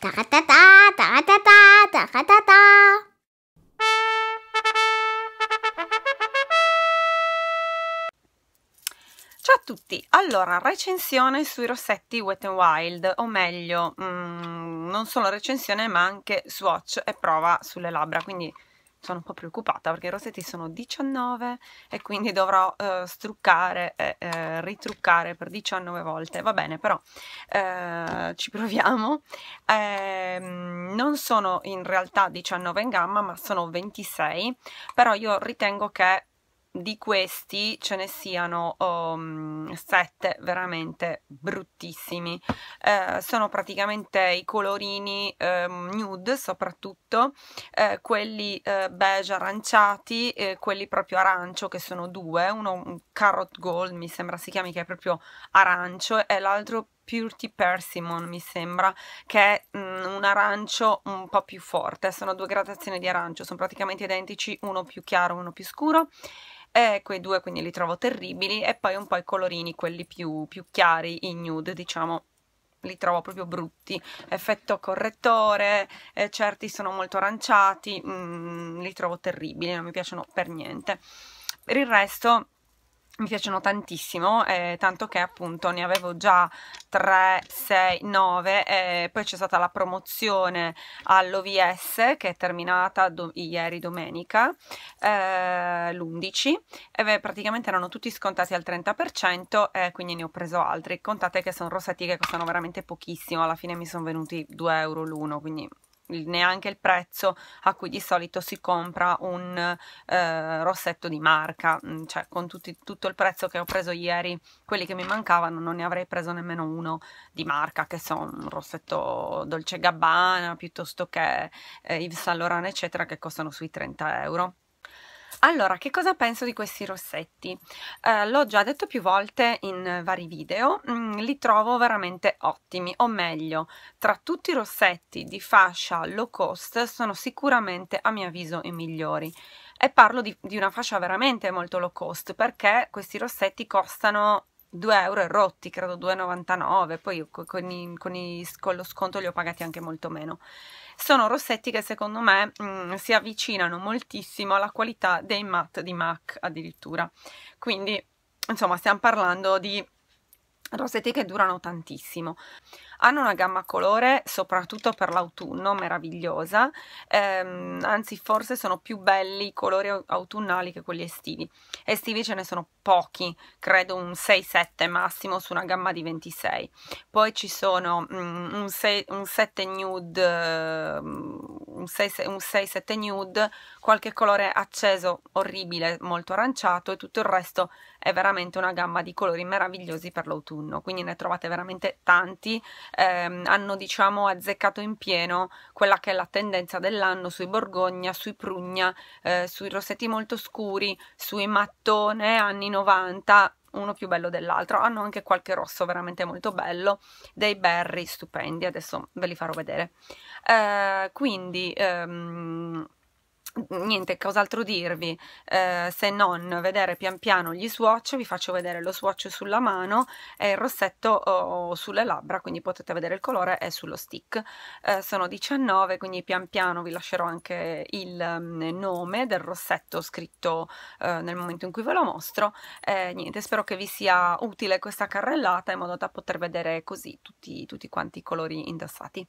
Taratata, Ciao a tutti, allora recensione sui rossetti Wet n Wild, o meglio, mm, non solo recensione ma anche swatch e prova sulle labbra, quindi sono un po' preoccupata perché i rossetti sono 19 e quindi dovrò eh, struccare e eh, ritruccare per 19 volte. Va bene, però eh, ci proviamo. Ehm, non sono in realtà 19 in gamma, ma sono 26, però io ritengo che di questi ce ne siano um, sette veramente bruttissimi eh, sono praticamente i colorini eh, nude soprattutto eh, quelli eh, beige aranciati quelli proprio arancio che sono due uno un carrot gold mi sembra si chiami che è proprio arancio e l'altro Purity Persimmon, mi sembra, che è mh, mhmm, un arancio un po' più forte. Sono due gradazioni di arancio, sono praticamente identici, uno più chiaro, uno più scuro. E quei due quindi li trovo terribili. E poi un po' i colorini, quelli più, più chiari, i nude, diciamo, li trovo proprio brutti. Effetto correttore, eh, certi sono molto aranciati, mh, mhmm, li trovo terribili, non mi piacciono per niente. Per il resto mi piacciono tantissimo, eh, tanto che appunto ne avevo già 3, 6, 9, eh, poi c'è stata la promozione all'OVS che è terminata do ieri domenica, eh, l'11, e praticamente erano tutti scontati al 30%, eh, quindi ne ho preso altri, contate che sono rosati che costano veramente pochissimo, alla fine mi sono venuti 2 euro l'uno, quindi neanche il prezzo a cui di solito si compra un eh, rossetto di marca, mm, cioè con tutti, tutto il prezzo che ho preso ieri, quelli che mi mancavano non ne avrei preso nemmeno uno di marca, che so, un rossetto Dolce Gabbana piuttosto che eh, Yves Saint Laurent eccetera che costano sui 30 euro. Allora, che cosa penso di questi rossetti? Eh, L'ho già detto più volte in vari video, mh, mm, li trovo veramente ottimi, o meglio, tra tutti i rossetti di fascia low cost sono sicuramente a mio avviso i migliori. E parlo di, di una fascia veramente molto low cost perché questi rossetti costano 2 euro e rotti, credo 2,99, poi con, i, con, i, con lo sconto li ho pagati anche molto meno sono rossetti che secondo me mh, mm, si avvicinano moltissimo alla qualità dei matte di MAC addirittura quindi insomma stiamo parlando di rossetti che durano tantissimo hanno una gamma colore soprattutto per l'autunno meravigliosa ehm, anzi forse sono più belli i colori autunnali che quelli estivi estivi ce ne sono pochi credo un 6-7 massimo su una gamma di 26 poi ci sono mm, un, 7 nude mm, un 6-7 nude qualche colore acceso orribile molto aranciato e tutto il resto è veramente una gamma di colori meravigliosi per l'autunno, quindi ne trovate veramente tanti, eh, hanno diciamo azzeccato in pieno quella che è la tendenza dell'anno sui borgogna, sui prugna, eh, sui rossetti molto scuri, sui mattone anni 90, uno più bello dell'altro, hanno anche qualche rosso veramente molto bello, dei berry stupendi, adesso ve li farò vedere. Eh, quindi... Ehm, niente, cos'altro dirvi eh, se non vedere pian piano gli swatch, vi faccio vedere lo swatch sulla mano e il rossetto oh, sulle labbra, quindi potete vedere il colore è sullo stick. Eh, sono 19, quindi pian piano vi lascerò anche il mm, nome del rossetto scritto eh, nel momento in cui ve lo mostro. niente, spero che vi sia utile questa carrellata in modo da poter vedere così tutti, tutti quanti i colori indossati.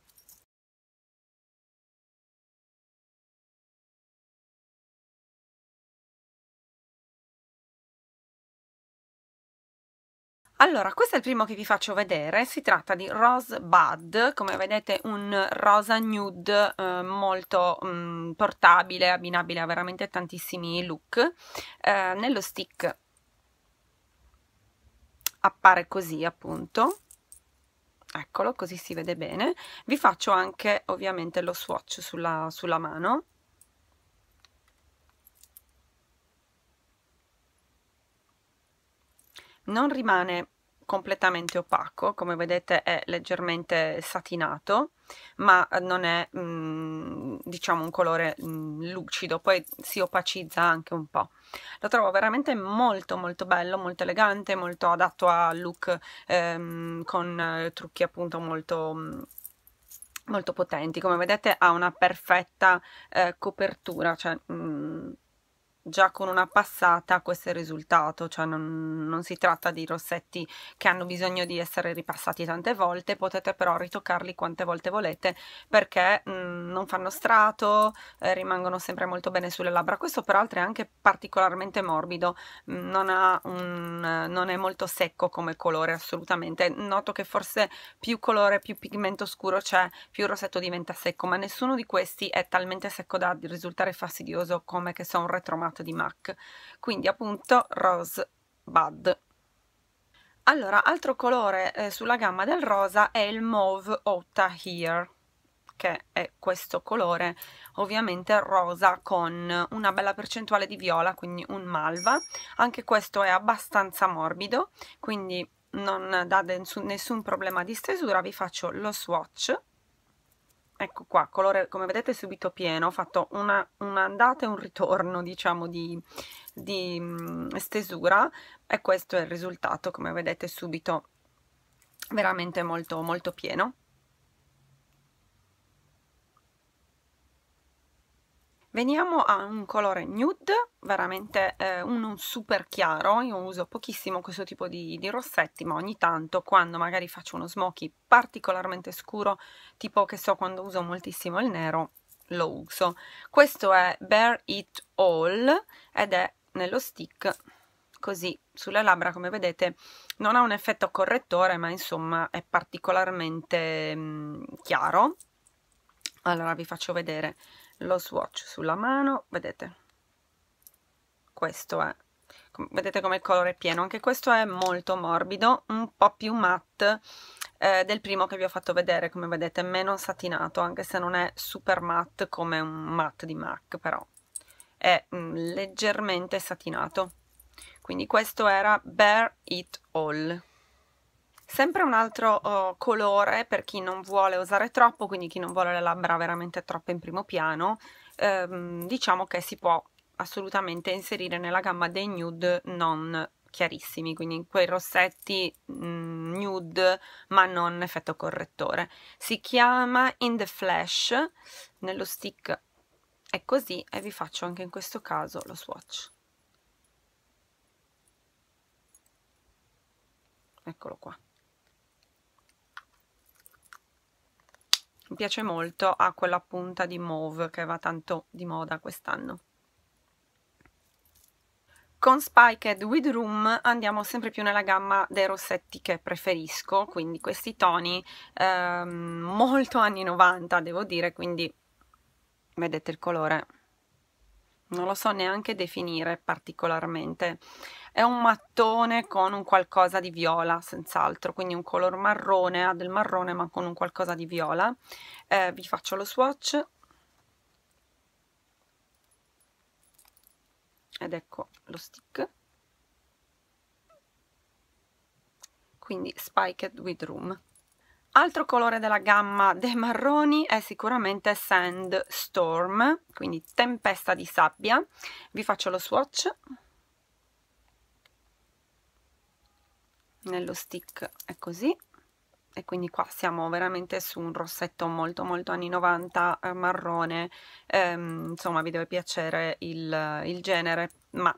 Allora, questo è il primo che vi faccio vedere, si tratta di Rose Bud, come vedete un rosa nude eh, molto mh, mm, portabile, abbinabile a veramente tantissimi look, eh, nello stick appare così appunto, eccolo così si vede bene, vi faccio anche ovviamente lo swatch sulla, sulla mano, non rimane completamente opaco, come vedete è leggermente satinato, ma non è mh, mm, diciamo un colore mh, mm, lucido, poi si opacizza anche un po'. Lo trovo veramente molto molto bello, molto elegante, molto adatto a look ehm, con eh, trucchi appunto molto... Mm, molto potenti come vedete ha una perfetta eh, copertura cioè già con una passata questo è il risultato, cioè non, non, si tratta di rossetti che hanno bisogno di essere ripassati tante volte, potete però ritoccarli quante volte volete perché mh, mm, non fanno strato, eh, rimangono sempre molto bene sulle labbra, questo peraltro è anche particolarmente morbido, mm, non, ha un, non è molto secco come colore assolutamente, noto che forse più colore, più pigmento scuro c'è, più il rossetto diventa secco, ma nessuno di questi è talmente secco da risultare fastidioso come che sia un retromato formata di MAC quindi appunto rose bud allora altro colore eh, sulla gamma del rosa è il mauve otta here che è questo colore ovviamente rosa con una bella percentuale di viola quindi un malva anche questo è abbastanza morbido quindi non dà nessun problema di stesura vi faccio lo swatch ecco qua, colore come vedete è subito pieno, ho fatto un'andata un e un ritorno diciamo di, di mm, stesura e questo è il risultato come vedete subito veramente molto molto pieno Veniamo a un colore nude, veramente eh, un super chiaro, io uso pochissimo questo tipo di, di, rossetti, ma ogni tanto quando magari faccio uno smoky particolarmente scuro, tipo che so quando uso moltissimo il nero, lo uso. Questo è Bare It All ed è nello stick così sulle labbra come vedete non ha un effetto correttore ma insomma è particolarmente mh, mm, chiaro allora vi faccio vedere lo swatch sulla mano vedete questo è vedete come il colore è pieno anche questo è molto morbido un po' più matte eh, del primo che vi ho fatto vedere come vedete meno satinato anche se non è super matte come un matte di MAC però è mh, mm, leggermente satinato quindi questo era Bear It All Sempre un altro uh, colore per chi non vuole usare troppo, quindi chi non vuole le labbra veramente troppo in primo piano, ehm, diciamo che si può assolutamente inserire nella gamma dei nude non chiarissimi, quindi quei rossetti mh, mm, nude ma non effetto correttore. Si chiama In the Flash, nello stick è così e vi faccio anche in questo caso lo swatch. Eccolo qua. piace molto ha quella punta di mauve che va tanto di moda quest'anno con Spiked with Room andiamo sempre più nella gamma dei rossetti che preferisco, quindi questi toni ehm, molto anni 90 devo dire, quindi vedete il colore, non lo so neanche definire particolarmente è un mattone con un qualcosa di viola, senz'altro, quindi un color marrone, ha del marrone ma con un qualcosa di viola. Eh, vi faccio lo swatch. Ed ecco lo stick. Quindi Spiked with Room. Altro colore della gamma dei marroni è sicuramente Sandstorm, quindi tempesta di sabbia. Vi faccio lo swatch. nello stick è così e quindi qua siamo veramente su un rossetto molto molto anni 90 eh, marrone ehm, insomma vi deve piacere il, il genere ma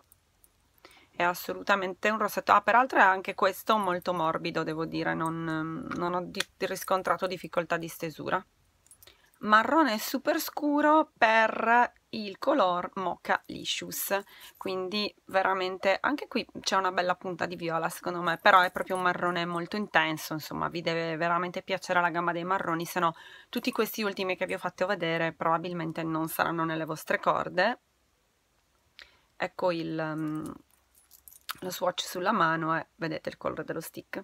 è assolutamente un rossetto ah peraltro è anche questo molto morbido devo dire non, non ho di, riscontrato difficoltà di stesura marrone super scuro per il color Mocha Licious quindi veramente anche qui c'è una bella punta di viola secondo me però è proprio un marrone molto intenso insomma vi deve veramente piacere la gamma dei marroni se no tutti questi ultimi che vi ho fatto vedere probabilmente non saranno nelle vostre corde ecco il, mm, lo swatch sulla mano e vedete il colore dello stick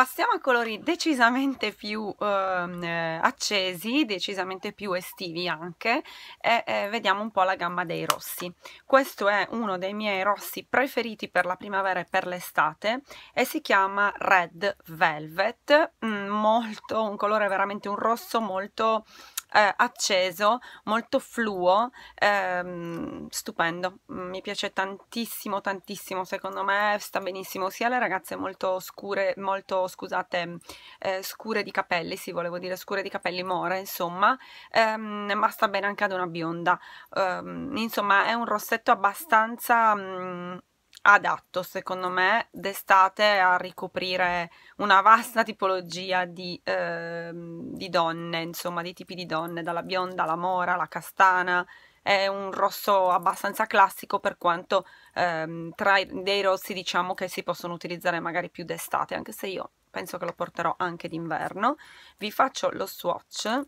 Passiamo a colori decisamente più ehm, eh, accesi, decisamente più estivi anche e eh, vediamo un po' la gamma dei rossi. Questo è uno dei miei rossi preferiti per la primavera e per l'estate e si chiama Red Velvet, mm, molto, un colore veramente un rosso molto eh, acceso, molto fluo, ehm, stupendo. Mi piace tantissimo, tantissimo, secondo me sta benissimo sia alle ragazze molto scure, molto, scusate, eh, scure di capelli, sì, volevo dire scure di capelli more, insomma, ehm, ma sta bene anche ad una bionda. Ehm, insomma, è un rossetto abbastanza... Mh, mm, adatto, secondo me, d'estate a ricoprire una vasta tipologia di, eh, di, donne, insomma, di tipi di donne, dalla bionda alla mora, la castana. È un rosso abbastanza classico per quanto eh, tra dei rossi diciamo che si possono utilizzare magari più d'estate, anche se io penso che lo porterò anche d'inverno. Vi faccio lo swatch.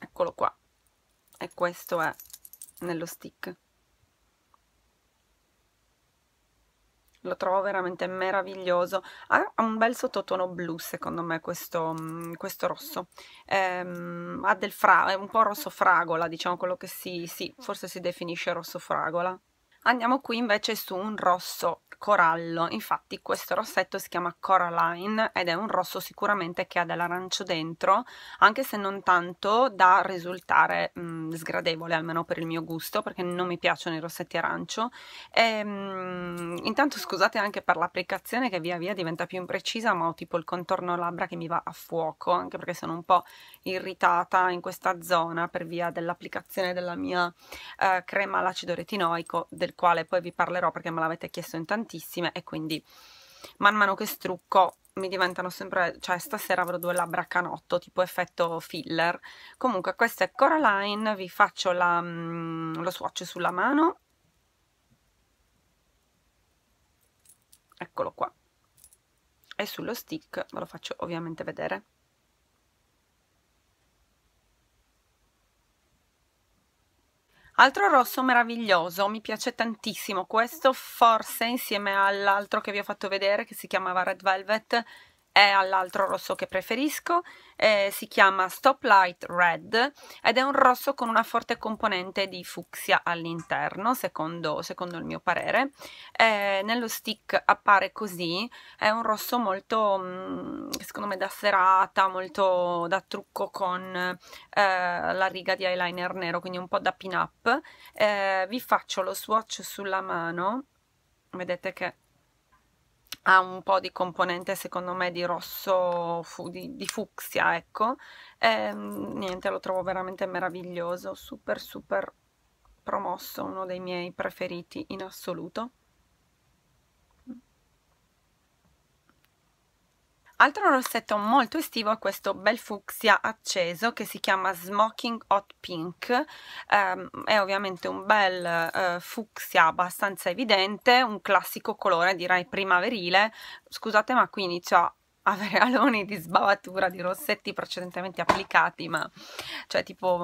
Eccolo qua. E questo è nello stick. Lo trovo veramente meraviglioso. Ha un bel sottotono blu, secondo me, questo, mm, questo rosso. Ehm, ha del fra, è un po' rosso fragola, diciamo quello che si, sì, forse si definisce rosso fragola. Andiamo qui invece su un rosso corallo, infatti questo rossetto si chiama Coraline ed è un rosso sicuramente che ha dell'arancio dentro, anche se non tanto da risultare mh, sgradevole, almeno per il mio gusto, perché non mi piacciono i rossetti arancio. E, ehm, mh, intanto scusate anche per l'applicazione che via via diventa più imprecisa, ma ho tipo il contorno labbra che mi va a fuoco, anche perché sono un po' irritata in questa zona per via dell'applicazione della mia eh, crema all'acido retinoico del quale poi vi parlerò perché me l'avete chiesto in tantissime e quindi man mano che strucco mi diventano sempre, cioè stasera avrò due labbra canotto, tipo effetto filler. Comunque questa è Coraline, vi faccio la, mm, lo swatch sulla mano. Eccolo qua. E sullo stick ve lo faccio ovviamente vedere. Altro rosso meraviglioso, mi piace tantissimo questo, forse insieme all'altro che vi ho fatto vedere che si chiamava Red Velvet è all'altro rosso che preferisco, eh, si chiama Stop Light Red ed è un rosso con una forte componente di fucsia all'interno, secondo, secondo, il mio parere. Eh, nello stick appare così, è un rosso molto, mm, secondo me, da serata, molto da trucco con eh, la riga di eyeliner nero, quindi un po' da pin-up. Eh, vi faccio lo swatch sulla mano, vedete che ha un po' di componente secondo me di rosso, fu, di, di, fucsia ecco, e, ehm, niente lo trovo veramente meraviglioso, super super promosso, uno dei miei preferiti in assoluto. Altro rossetto molto estivo è questo bel fucsia acceso che si chiama Smoking Hot Pink, um, è ovviamente un bel uh, fucsia abbastanza evidente, un classico colore direi primaverile, scusate ma qui inizio a avrealoni di sbavatura di rossetti precedentemente applicati ma cioè tipo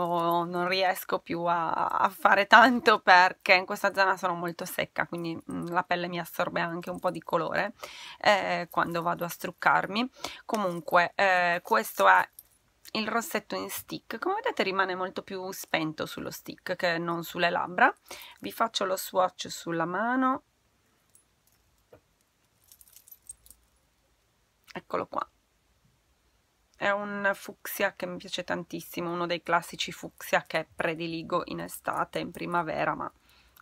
non riesco più a, a fare tanto perché in questa zona sono molto secca quindi mm, la pelle mi assorbe anche un po' di colore eh, quando vado a struccarmi comunque eh, questo è il rossetto in stick come vedete rimane molto più spento sullo stick che non sulle labbra vi faccio lo swatch sulla mano Eccolo qua. È un fucsia che mi piace tantissimo, uno dei classici fucsia che prediligo in estate, in primavera, ma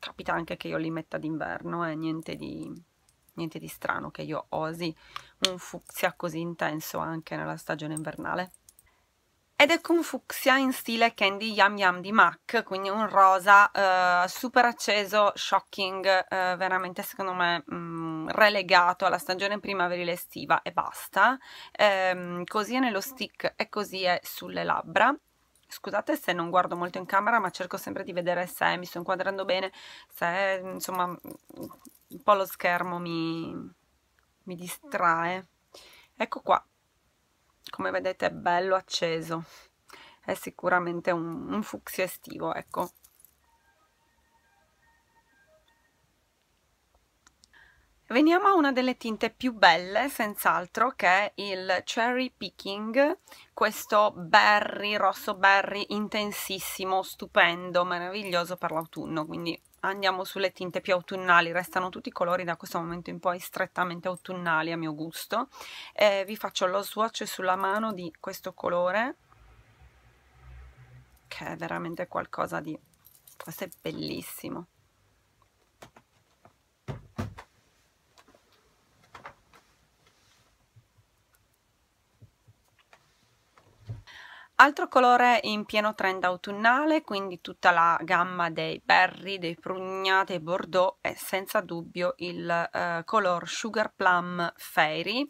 capita anche che io li metta d'inverno, eh, niente di niente di strano che io osi un fucsia così intenso anche nella stagione invernale ed è con fucsia in stile candy yam yam di MAC, quindi un rosa eh, super acceso, shocking, eh, veramente secondo me mh, mm, relegato alla stagione primaverile estiva e basta. Ehm, così è nello stick e così è sulle labbra. Scusate se non guardo molto in camera, ma cerco sempre di vedere se mi sto inquadrando bene, se insomma un po' lo schermo mi, mi distrae. Ecco qua, come vedete è bello acceso è sicuramente un, un fucsia estivo ecco Veniamo a una delle tinte più belle, senz'altro, che è il Cherry Picking, questo berry, rosso berry intensissimo, stupendo, meraviglioso per l'autunno, quindi andiamo sulle tinte più autunnali, restano tutti i colori da questo momento in poi strettamente autunnali a mio gusto. Eh, vi faccio lo swatch sulla mano di questo colore, che è veramente qualcosa di... questo è bellissimo. Altro colore in pieno trend autunnale, quindi tutta la gamma dei berry, dei prugna, dei bordeaux è senza dubbio il eh, color Sugar Plum Fairy,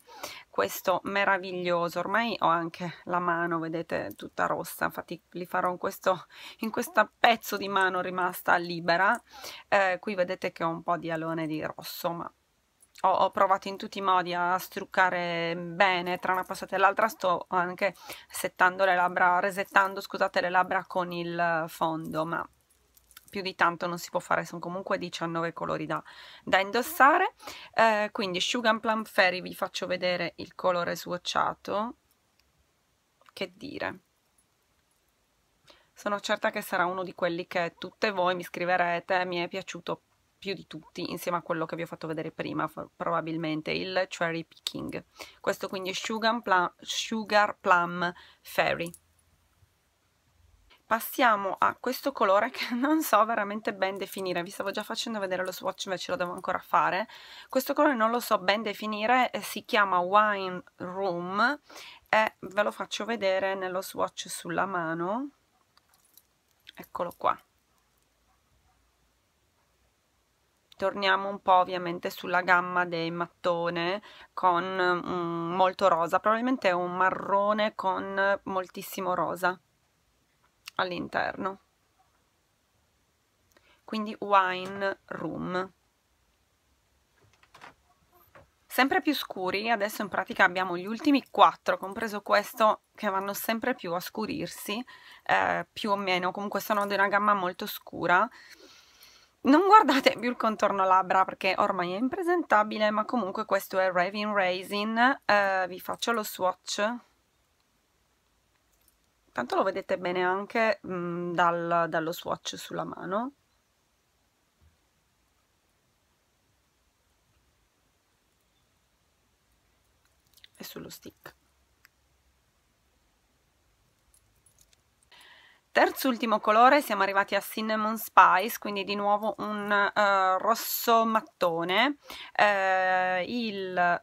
questo meraviglioso, ormai ho anche la mano, vedete, tutta rossa, infatti li farò in questo, in questo pezzo di mano rimasta libera, eh, qui vedete che ho un po' di alone di rosso, ma ho, ho, provato in tutti i modi a struccare bene tra una passata e l'altra, sto anche settando le labbra, resettando scusate le labbra con il fondo, ma più di tanto non si può fare, sono comunque 19 colori da, da indossare. Eh, quindi Sugar Plum Fairy vi faccio vedere il colore swatchato, che dire. Sono certa che sarà uno di quelli che tutte voi mi scriverete, mi è piaciuto più di tutti insieme a quello che vi ho fatto vedere prima probabilmente il cherry picking questo quindi è sugar plum, sugar plum fairy passiamo a questo colore che non so veramente ben definire, vi stavo già facendo vedere lo swatch invece lo devo ancora fare, questo colore non lo so ben definire, eh, si chiama Wine Room e ve lo faccio vedere nello swatch sulla mano, eccolo qua. torniamo un po' ovviamente sulla gamma dei mattone con mm, molto rosa, probabilmente è un marrone con moltissimo rosa all'interno. Quindi Wine Room. Sempre più scuri, adesso in pratica abbiamo gli ultimi quattro, compreso questo, che vanno sempre più a scurirsi, eh, più o meno, comunque sono di una gamma molto scura. Non guardate più il contorno labbra perché ormai è impresentabile, ma comunque questo è Raving Raisin, eh, vi faccio lo swatch. Tanto lo vedete bene anche mh, mm, dal, dallo swatch sulla mano. E sullo stick. Terzo ultimo colore siamo arrivati a Cinnamon Spice, quindi di nuovo un uh, rosso mattone. Uh, il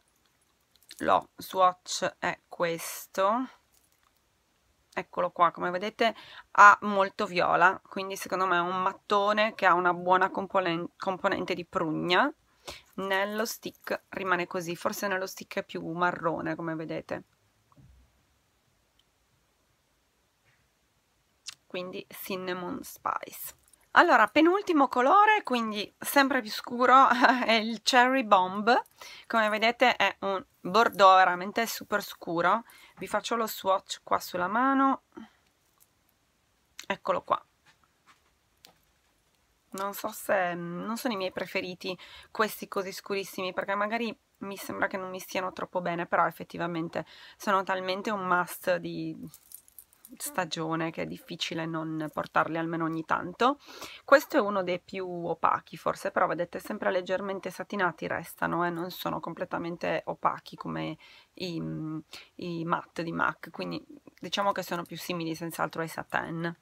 lo swatch è questo. Eccolo qua, come vedete ha molto viola, quindi secondo me è un mattone che ha una buona componen componente di prugna. Nello stick rimane così, forse nello stick è più marrone come vedete. quindi cinnamon spice allora penultimo colore quindi sempre più scuro è il cherry bomb come vedete è un bordeaux veramente super scuro vi faccio lo swatch qua sulla mano eccolo qua non so se non sono i miei preferiti questi così scurissimi perché magari mi sembra che non mi stiano troppo bene però effettivamente sono talmente un must di stagione che è difficile non portarli almeno ogni tanto. Questo è uno dei più opachi forse, però vedete sempre leggermente satinati restano e eh, non sono completamente opachi come i, i matte di MAC, quindi diciamo che sono più simili senz'altro ai satin.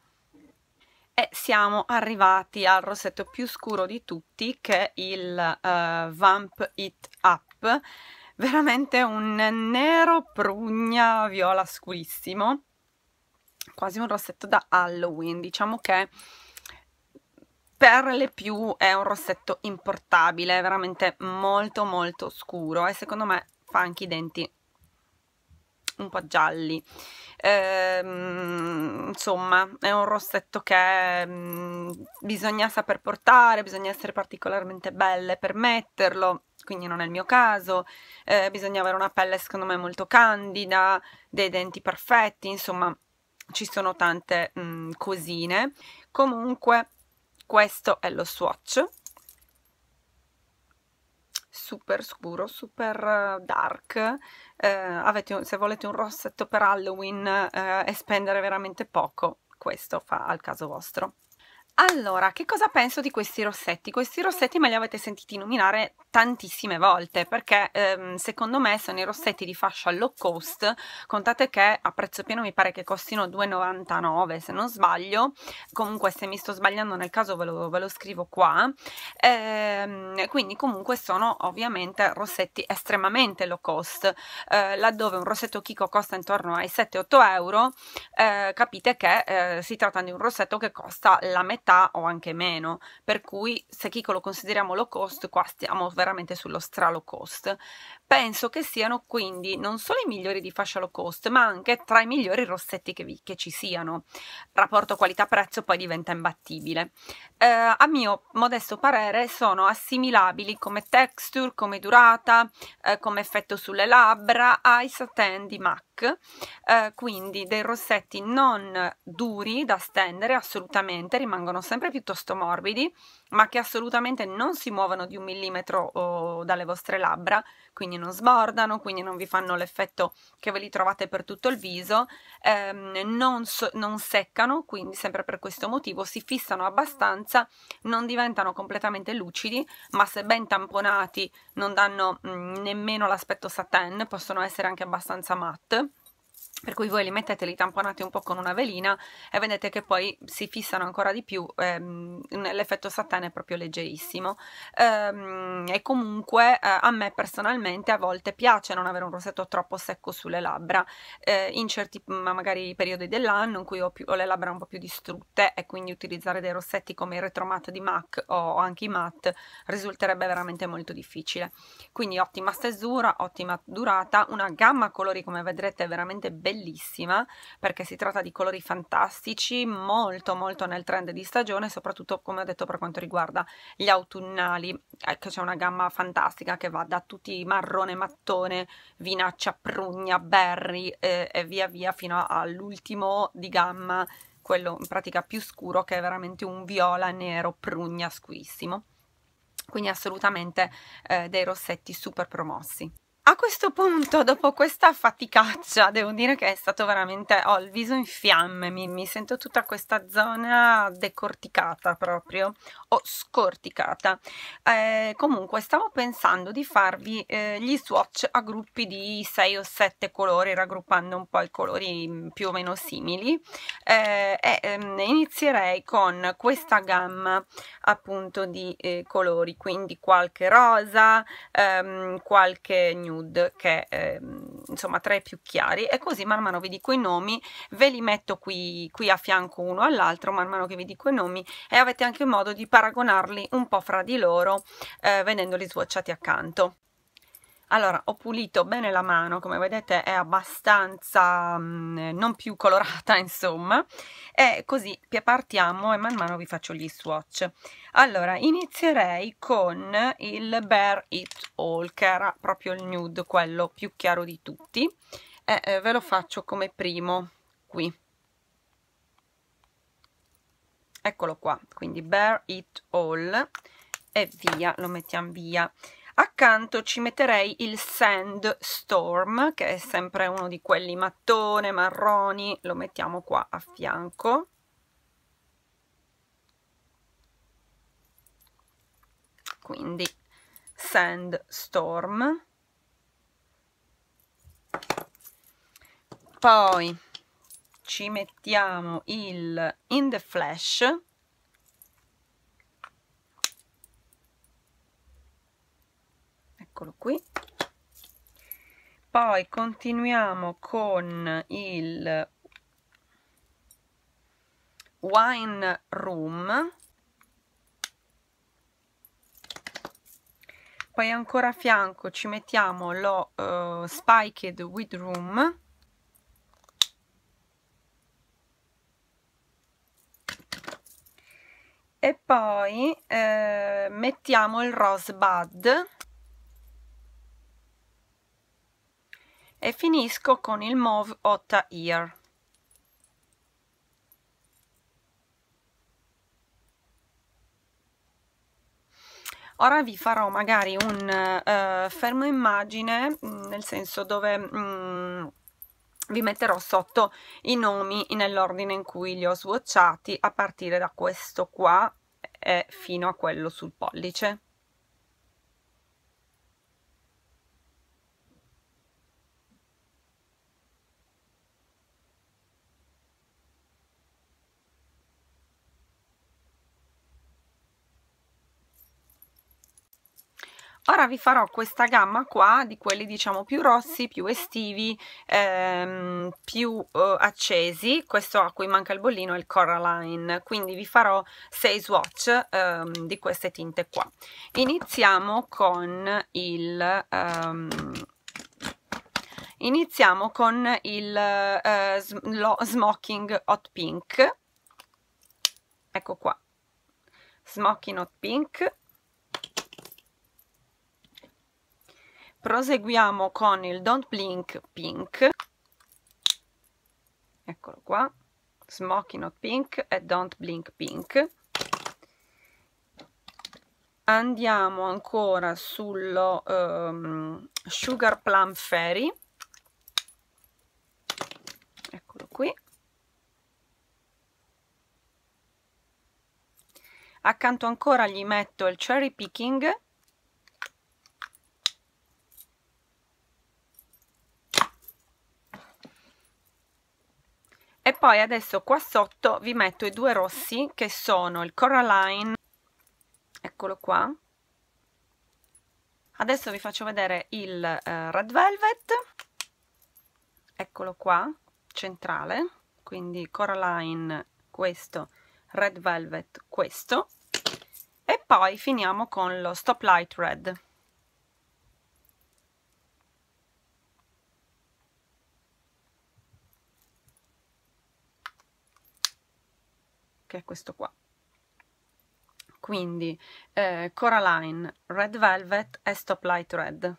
E siamo arrivati al rossetto più scuro di tutti che è il uh, Vamp It Up veramente un nero prugna viola scurissimo quasi un rossetto da Halloween, diciamo che per le più è un rossetto importabile, è veramente molto molto scuro e secondo me fa anche i denti un po' gialli. Ehm, insomma, è un rossetto che mh, mm, bisogna saper portare, bisogna essere particolarmente belle per metterlo, quindi non è il mio caso. Eh, bisogna avere una pelle, secondo me, molto candida, dei denti perfetti, insomma, ci sono tante mh, mm, cosine comunque questo è lo swatch super scuro, super eh, dark. Eh, avete, se volete un rossetto per Halloween eh, e spendere veramente poco, questo fa al caso vostro. Allora, che cosa penso di questi rossetti? Questi rossetti me li avete sentiti nominare tantissime volte perché ehm, secondo me sono i rossetti di fascia low cost, contate che a prezzo pieno mi pare che costino 2,99 se non sbaglio, comunque se mi sto sbagliando nel caso ve lo, ve lo scrivo qua, ehm, quindi comunque sono ovviamente rossetti estremamente low cost, eh, laddove un rossetto Kiko costa intorno ai 7-8 euro, eh, capite che eh, si tratta di un rossetto che costa la metà città o anche meno, per cui se Kiko lo consideriamo low cost, qua stiamo veramente sullo stra low cost, Penso che siano quindi non solo i migliori di fascia low cost, ma anche tra i migliori rossetti che, vi, che ci siano. Rapporto qualità-prezzo poi diventa imbattibile. Eh, a mio modesto parere sono assimilabili come texture, come durata, eh, come effetto sulle labbra ai satin di MAC, eh, quindi dei rossetti non duri da stendere assolutamente, rimangono sempre piuttosto morbidi ma che assolutamente non si muovono di un millimetro dalle vostre labbra, quindi non sbordano, quindi non vi fanno l'effetto che ve li trovate per tutto il viso, ehm, non, so, non, seccano, quindi sempre per questo motivo si fissano abbastanza, non diventano completamente lucidi, ma se ben tamponati non danno mh, mm, nemmeno l'aspetto satin, possono essere anche abbastanza matte per cui voi li mettete, li tamponate un po' con una velina e vedete che poi si fissano ancora di più, ehm, l'effetto satin è proprio leggerissimo ehm, e comunque eh, a me personalmente a volte piace non avere un rosetto troppo secco sulle labbra eh, in certi mm, magari periodi dell'anno in cui ho, più, ho, le labbra un po' più distrutte e quindi utilizzare dei rossetti come il retromat di MAC o anche i matte risulterebbe veramente molto difficile quindi ottima stesura, ottima durata, una gamma colori come vedrete veramente bella bellissima perché si tratta di colori fantastici, molto molto nel trend di stagione, soprattutto come ho detto per quanto riguarda gli autunnali, ecco c'è una gamma fantastica che va da tutti marrone mattone, vinaccia, prugna, berry eh, e via via fino all'ultimo di gamma, quello in pratica più scuro che è veramente un viola nero prugna squissimo quindi assolutamente eh, dei rossetti super promossi a questo punto, dopo questa faticaccia, devo dire che è stato veramente. Ho il viso in fiamme, mi, mi sento tutta questa zona decorticata proprio, o scorticata. Eh, comunque, stavo pensando di farvi eh, gli swatch a gruppi di 6 o 7 colori, raggruppando un po' i colori più o meno simili. Eh, e ehm, inizierei con questa gamma appunto di eh, colori, quindi qualche rosa, ehm, qualche nude nude che è, ehm, insomma tre più chiari e così man mano vi dico i nomi ve li metto qui, qui a fianco uno all'altro man mano che vi dico i nomi e avete anche modo di paragonarli un po' fra di loro eh, vedendoli swatchati accanto allora, ho pulito bene la mano, come vedete è abbastanza mh, mm, non più colorata, insomma, e così partiamo e man mano vi faccio gli swatch. Allora, inizierei con il Bare It All, che era proprio il nude, quello più chiaro di tutti, e eh, ve lo faccio come primo qui. Eccolo qua, quindi Bare It All e via, lo mettiamo via. Accanto ci metterei il Sandstorm, che è sempre uno di quelli mattone, marroni, lo mettiamo qua a fianco. Quindi Sandstorm. Poi ci mettiamo il In the Flash, eccolo qui poi continuiamo con il wine room poi ancora a fianco ci mettiamo lo uh, spiked with room e poi eh, mettiamo il rosebud e finisco con il mauve otta ear ora vi farò magari un uh, fermo immagine mm, nel senso dove mm, vi metterò sotto i nomi nell'ordine in cui li ho swatchati a partire da questo qua e fino a quello sul pollice Ora vi farò questa gamma qua di quelli diciamo più rossi, più estivi, ehm, più eh, accesi, questo a cui manca il bollino è il Coraline, quindi vi farò 6 swatch ehm, di queste tinte qua. Iniziamo con il... Ehm, iniziamo con il eh, Smoking Hot Pink, ecco qua, Smoking Hot Pink proseguiamo con il Don't Blink Pink eccolo qua Smoky Not Pink e Don't Blink Pink andiamo ancora sullo um, Sugar Plum Fairy eccolo qui accanto ancora gli metto il Cherry Picking e poi adesso qua sotto vi metto i due rossi che sono il Coraline eccolo qua adesso vi faccio vedere il eh, Red Velvet eccolo qua centrale quindi Coraline questo Red Velvet questo e poi finiamo con lo Stop Light Red che è questo qua quindi eh, Coraline Red Velvet e Stoplight Red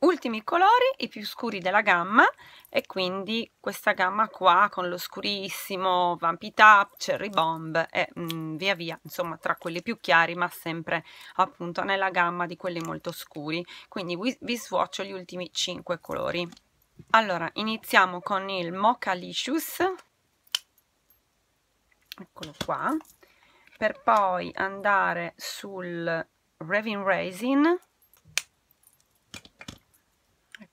ultimi colori i più scuri della gamma e quindi questa gamma qua con lo scurissimo Vampy Tap, Cherry Bomb e mm, via via insomma tra quelli più chiari ma sempre appunto nella gamma di quelli molto scuri quindi vi, vi swatcho gli ultimi 5 colori allora iniziamo con il Mocha Licious eccolo qua per poi andare sul Raving Raisin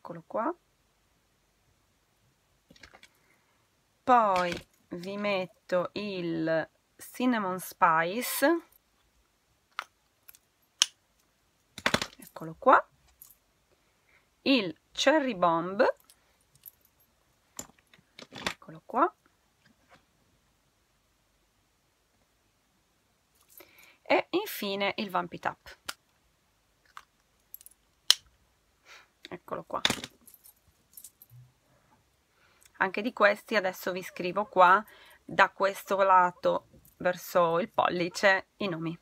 eccolo qua poi vi metto il cinnamon spice eccolo qua il cherry bomb eccolo qua e infine il vampy tap eccolo qua anche di questi adesso vi scrivo qua da questo lato verso il pollice i nomi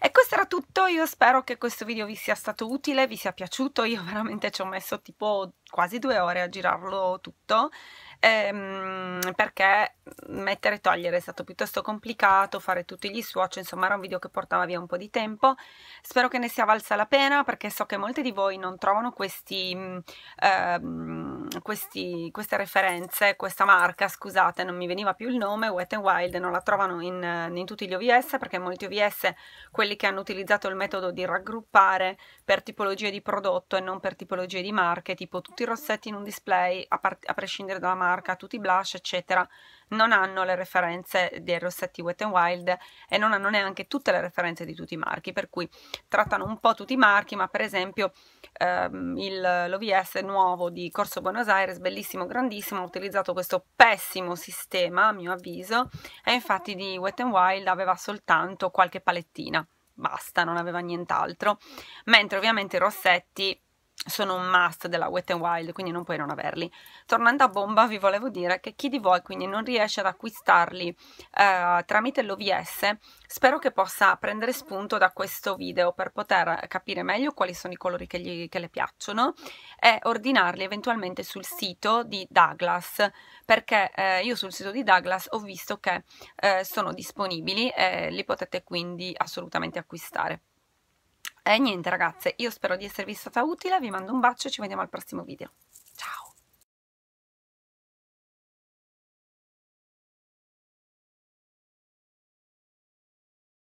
E questo era tutto, io spero che questo video vi sia stato utile, vi sia piaciuto, io veramente ci ho messo tipo quasi due ore a girarlo tutto ehm, perché mettere e togliere è stato piuttosto complicato, fare tutti gli swatch, insomma era un video che portava via un po' di tempo. Spero che ne sia valsa la pena perché so che molte di voi non trovano questi, ehm, questi, queste referenze, questa marca, scusate, non mi veniva più il nome, Wet n Wild, non la trovano in, in tutti gli OVS perché molti OVS, quelli che hanno utilizzato il metodo di raggruppare per tipologie di prodotto e non per tipologie di marche, tipo tutti i rossetti in un display a, a prescindere dalla marca, marca, tutti i blush, eccetera, non hanno le referenze dei rossetti Wet n Wild e non hanno neanche tutte le referenze di tutti i marchi, per cui trattano un po' tutti i marchi, ma per esempio ehm, il, l'OVS nuovo di Corso Buenos Aires, bellissimo, grandissimo, ha utilizzato questo pessimo sistema, a mio avviso, e infatti di Wet n Wild aveva soltanto qualche palettina basta, non aveva nient'altro, mentre ovviamente i rossetti sono un must della Wet n Wild, quindi non puoi non averli. Tornando a bomba, vi volevo dire che chi di voi quindi non riesce ad acquistarli eh, tramite l'OVS, spero che possa prendere spunto da questo video per poter capire meglio quali sono i colori che, gli, che le piacciono e ordinarli eventualmente sul sito di Douglas, perché eh, io sul sito di Douglas ho visto che eh, sono disponibili e li potete quindi assolutamente acquistare. E niente ragazze, io spero di esservi stata utile, vi mando un bacio e ci vediamo al prossimo video. Ciao!